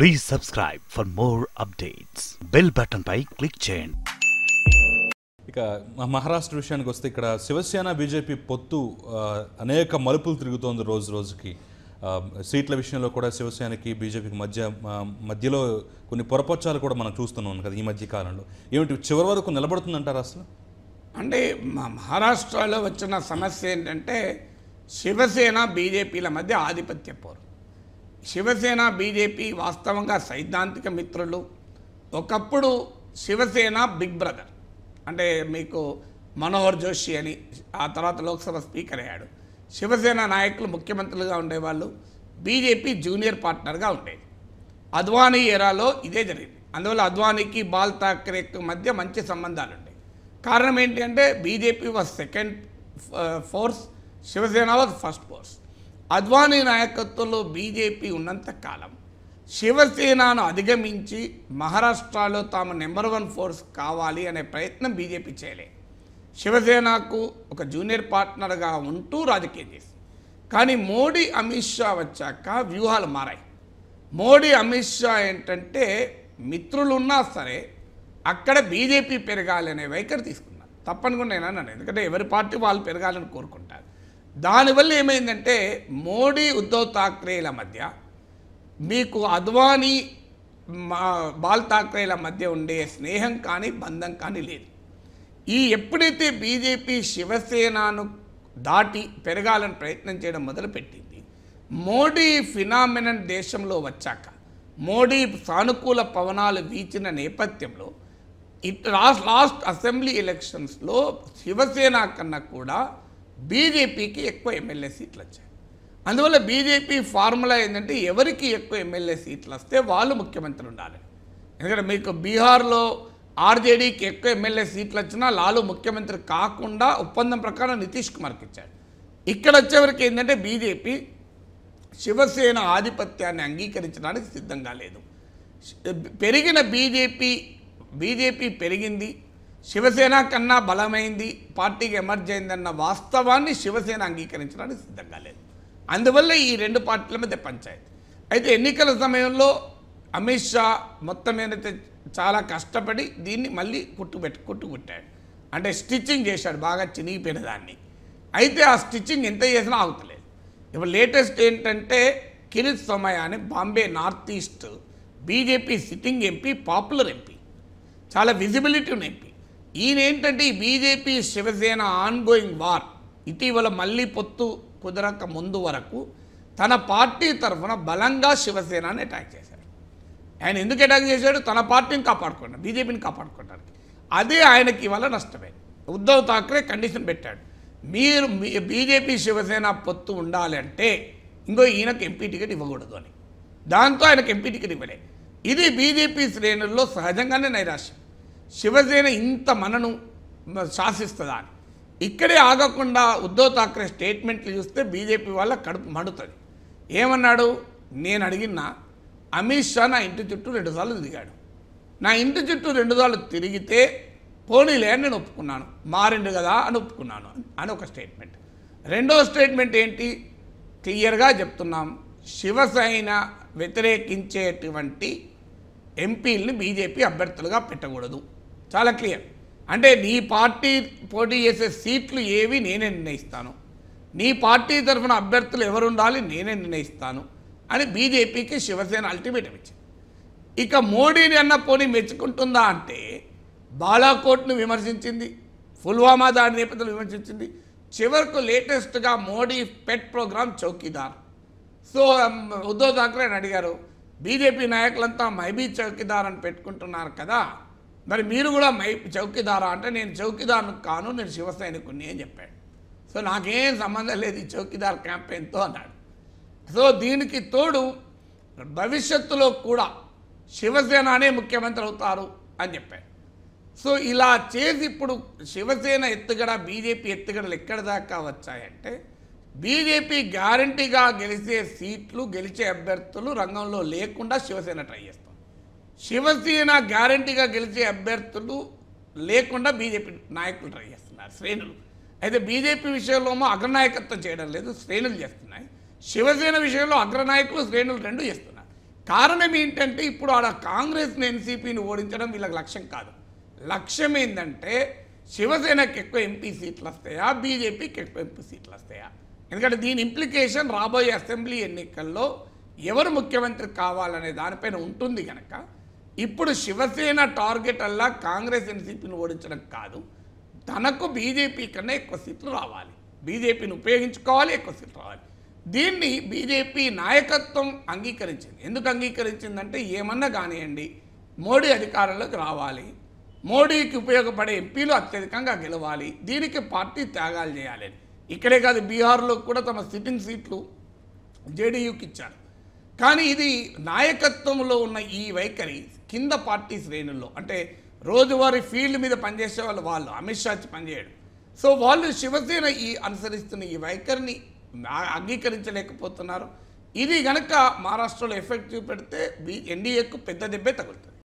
please subscribe for more updates bell button పై click చేయండి ఇక మహారాష్ట్ర విషయానికి వస్తే ఇక్కడ శివసేన బీజేపీ పొత్తు అనేక మలుపులు తిరుగుతోంది రోజు రోజుకి సీట్ల విషయంలో కూడా శివసేనకి బీజేపీకి మధ్య మధ్యలో కొన్ని పొరపచ్చాలు కూడా మనం చూస్తున్నాం కదా ఈ మధ్య కాలంలో ఏమిటి చివరి వరకు నిలబడుతుందంటారు అసలు అంటే మహారాష్ట్రలో వచ్చిన సమస్య ఏంటంటే శివసేన బీజేపీల మధ్య ఆధిపత్య పోరు శివసేన బీజేపీ వాస్తవంగా సైద్ధాంతిక మిత్రులు ఒకప్పుడు శివసేన బిగ్ బ్రదర్ అంటే మీకు మనోహర్ జోషి అని ఆ తర్వాత లోక్సభ స్పీకర్ అయ్యాడు శివసేన నాయకులు ముఖ్యమంత్రులుగా ఉండేవాళ్ళు బీజేపీ జూనియర్ పార్ట్నర్గా ఉండేది అద్వానీ ఎరాలో ఇదే జరిగింది అందువల్ల అద్వానీకి బాల్ ఠాక్రేకి మధ్య మంచి సంబంధాలు ఉండేవి కారణం ఏంటి అంటే BJP was second force Shivsena was first force Advani నాయకత్వంలో బీజేపీ ఉన్నంత కాలం శివసేనను అధిగమించి మహారాష్ట్రలో తాము నెంబర్ వన్ ఫోర్స్ కావాలి అనే ప్రయత్నం బీజేపీ చేయలే శివసేనకు ఒక జూనియర్ పార్ట్నర్గా ఉంటూ రాజకీయం చేసి కానీ మోడీ అమిత్ షా వచ్చాక వ్యూహాలు మారాయి మోడీ అమిత్ షా ఏంటంటే మిత్రులున్నా సరే అక్కడ బీజేపీ పెరగాలనే వైఖరి తీసుకున్నారు తప్పనుకున్నాను నేను ఎందుకంటే ఎవరి పార్టీ వాళ్ళు పెరగాలని కోరుకుంటారు దానివల్ల ఏమైందంటే మోడీ ఉద్ధవ్ ఠాక్రేల మధ్య మీకు అద్వానీ బాల్ ఠాక్రేల మధ్య ఉండే స్నేహం కానీ బంధం కానీ లేదు ఈ ఎప్పుడైతే బీజేపీ శివసేనను దాటి పెరగాలని ప్రయత్నం చేయడం మొదలుపెట్టింది మోడీ ఫినామినన్ దేశంలో వచ్చాక మోడీ సానుకూల పవనాలు వీచిన నేపథ్యంలో ఇట్ లాస్ట్ లాస్ట్ అసెంబ్లీ ఎలక్షన్స్లో శివసేన కన్నా కూడా బీజేపీకి ఎక్కువ ఎమ్మెల్యే సీట్లు వచ్చాయి అందువల్ల బీజేపీ ఫార్ములా ఏంటంటే ఎవరికి ఎక్కువ ఎమ్మెల్యే సీట్లు వస్తే వాళ్ళు ముఖ్యమంత్రి ఉండాలి ఎందుకంటే మీకు బీహార్లో ఆర్జేడీకి ఎక్కువ ఎమ్మెల్యే సీట్లు వచ్చినా లాలు ముఖ్యమంత్రి కాకుండా ఒప్పందం ప్రకారం నితీష్ కుమార్కి ఇచ్చాడు ఇక్కడ వచ్చేవరకు ఏంటంటే బీజేపీ శివసేన ఆధిపత్యాన్ని అంగీకరించడానికి సిద్ధంగా లేదు పెరిగిన బీజేపీ బీజేపీ పెరిగింది శివసేన కన్నా బలమైంది పార్టీకి ఎమర్జ్ అయిందన్న వాస్తవాన్ని శివసేన అంగీకరించడానికి సిద్ధంగా లేదు అందువల్ల ఈ రెండు పార్టీల మధ్య పంచాయతీ అయితే ఎన్నికల సమయంలో అమిత్ షా మొత్తం ఏదైతే చాలా కష్టపడి దీన్ని మళ్ళీ కుట్టుబెట్టు కుట్టుకుట్టాడు అంటే స్టిచ్చింగ్ చేశాడు బాగా చినిగిపోయిన దాన్ని అయితే ఆ స్టిచ్చింగ్ ఎంత చేసినా అవుతలేదు ఇప్పుడు లేటెస్ట్ ఏంటంటే కిరిత్ సోమయ్య అని Bombay north east BJP sitting MP popular MP చాలా విజిబిలిటీ ఉన్న ఎంపీ ఈయన ఏంటంటే ఈ బీజేపీ శివసేన ఆన్గోయింగ్ వార్ ఇటీవల మళ్ళీ పొత్తు కుదరక ముందు వరకు తన పార్టీ తరఫున బలంగా శివసేనని అటాక్ చేశారు ఆయన ఎందుకు అటాక్ చేశాడు తన పార్టీని కాపాడుకోండి బీజేపీని కాపాడుకోవడానికి అదే ఆయనకి ఇవాళ నష్టమే ఉద్ధవ్ ఠాక్రే కండిషన్ పెట్టాడు మీరు బీజేపీ శివసేన పొత్తు ఉండాలంటే ఇంకో ఈయనకు ఎంపీ టికెట్ ఇవ్వకూడదు అని దాంతో ఆయనకు ఎంపీ టికెట్ ఇవ్వలే ఇది బీజేపీ శ్రేణుల్లో సహజంగానే నైరాశ్యం శివసేన ఇంత మనను శాసిస్తుందా అని ఇక్కడే ఆగకుండా ఉద్ధవ్ ఠాక్రే స్టేట్మెంట్లు చూస్తే బీజేపీ వాళ్ళ కడుపు మండుతుంది ఏమన్నాడు నేను అడిగిన అమిత్ షా నా ఇంటి చుట్టూ రెండుసార్లు తిరిగాడు నా ఇంటి చుట్టూ రెండుసార్లు తిరిగితే పోనీలే అని నేను ఒప్పుకున్నాను మారిండు కదా అని ఒప్పుకున్నాను అని ఒక స్టేట్మెంట్ రెండో స్టేట్మెంట్ ఏంటి క్లియర్గా చెప్తున్నాం శివసేన వ్యతిరేకించేటువంటి ఎంపీలను బీజేపీ అభ్యర్థులుగా పెట్టకూడదు చాలా క్లియర్ అంటే నీ పార్టీ పోటీ చేసే సీట్లు ఏవి నేనే నిర్ణయిస్తాను నీ పార్టీ తరఫున అభ్యర్థులు ఎవరు ఉండాలి నేనే నిర్ణయిస్తాను అని బీజేపీకి శివసేన అల్టిమేటం ఇచ్చింది ఇక మోడీని అన్న పోనీ మెచ్చుకుంటుందా అంటే బాలాకోట్ను విమర్శించింది పుల్వామా దాడి నేపథ్యంలో విమర్శించింది చివరకు లేటెస్ట్గా Modi pet program Chowkidar so Uddhav Thackeray అని అడిగారు బీజేపీ నాయకులంతా మైబీ చౌకీదార్ అని పెట్టుకుంటున్నారు కదా మరి మీరు కూడా మై చౌకీదారా అంటే నేను చౌకీదారును కాను నేను శివసైనికుని అని చెప్పాడు సో నాకేం సంబంధం లేదు ఈ చౌకీదార్ క్యాంపెయిన్తో అన్నాడు సో దీనికి తోడు భవిష్యత్తులో కూడా శివసేననే ముఖ్యమంత్రి అవుతారు అని చెప్పాడు సో ఇలా చేసి ఇప్పుడు శివసేన ఎత్తుగడ బీజేపీ ఎత్తుగడలు ఎక్కడ దాకా వచ్చాయంటే బీజేపీ గ్యారంటీగా గెలిచే సీట్లు గెలిచే అభ్యర్థులు రంగంలో లేకుండా శివసేన ట్రై చేస్తారు శివసేన గ్యారంటీగా గెలిచే అభ్యర్థులు లేకుండా బీజేపీ నాయకులు ట్రై చేస్తున్నారు శ్రేణులు అయితే బీజేపీ విషయంలోమో అగ్రనాయకత్వం చేయడం లేదు శ్రేణులు చేస్తున్నాయి శివసేన విషయంలో అగ్రనాయకులు శ్రేణులు రెండు చేస్తున్నారు కారణం ఏంటంటే ఇప్పుడు ఆడ కాంగ్రెస్ని ఎన్సీపీని ఓడించడం వీళ్ళకి లక్ష్యం కాదు లక్ష్యం ఏంటంటే శివసేనకి ఎక్కువ ఎంపీ సీట్లు వస్తాయా బీజేపీకి ఎక్కువ ఎంపీ సీట్లు వస్తాయా ఎందుకంటే దీని ఇంప్లికేషన్ రాబోయే అసెంబ్లీ ఎన్నికల్లో ఎవరు ముఖ్యమంత్రి కావాలనే దానిపైన ఉంటుంది కనుక ఇప్పుడు శివసేన టార్గెట్ అల్లా కాంగ్రెస్ ఎన్సీపీని ఓడించడం కాదు తనకు బీజేపీ కన్నా ఎక్కువ సీట్లు రావాలి బీజేపీని ఉపయోగించుకోవాలి ఎక్కువ సీట్లు రావాలి దీన్ని బీజేపీ నాయకత్వం అంగీకరించింది ఎందుకు అంగీకరించిందంటే ఏమన్నా కానివ్వండి మోడీ అధికారంలోకి రావాలి మోడీకి ఉపయోగపడే ఎంపీలు అత్యధికంగా గెలవాలి దీనికి పార్టీ త్యాగాలు చేయాలి ఇక్కడే కాదు బీహార్లో కూడా తమ సిట్టింగ్ సీట్లు జేడీయూకి ఇచ్చారు కానీ ఇది నాయకత్వంలో ఉన్న ఈ వైఖరి కింద పార్టీ శ్రేణుల్లో అంటే రోజువారీ ఫీల్డ్ మీద పనిచేసే వాళ్ళు వాళ్ళు అమిత్ షా పనిచేయడం సో వాళ్ళు శివసేన ఈ అనుసరిస్తున్న ఈ వైఖరిని అంగీకరించలేకపోతున్నారు ఇది కనుక మహారాష్ట్రలో ఎఫెక్ట్ చూపెడితే ఎన్డీఏకు పెద్ద దెబ్బే తగులుతుంది